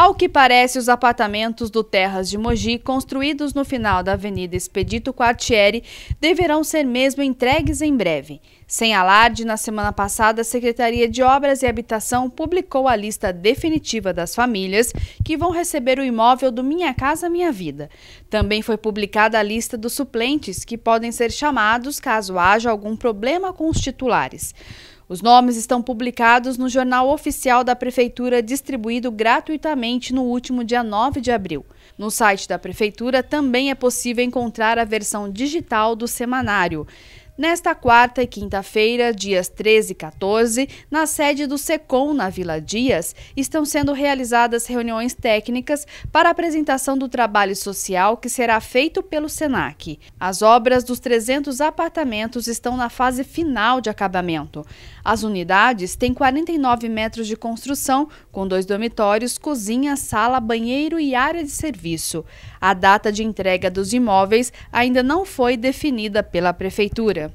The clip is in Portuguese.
Ao que parece, os apartamentos do Terras de Mogi, construídos no final da Avenida Expedito Quartieri, deverão ser mesmo entregues em breve. Sem alarde, na semana passada, a Secretaria de Obras e Habitação publicou a lista definitiva das famílias que vão receber o imóvel do Minha Casa Minha Vida. Também foi publicada a lista dos suplentes que podem ser chamados caso haja algum problema com os titulares. Os nomes estão publicados no Jornal Oficial da Prefeitura, distribuído gratuitamente no último dia 9 de abril. No site da Prefeitura também é possível encontrar a versão digital do semanário nesta quarta e quinta-feira, dias 13 e 14, na sede do SECOM, na Vila Dias, estão sendo realizadas reuniões técnicas para a apresentação do trabalho social que será feito pelo SENAC. As obras dos 300 apartamentos estão na fase final de acabamento. As unidades têm 49 metros de construção, com dois dormitórios, cozinha, sala, banheiro e área de serviço. A data de entrega dos imóveis ainda não foi definida pela Prefeitura.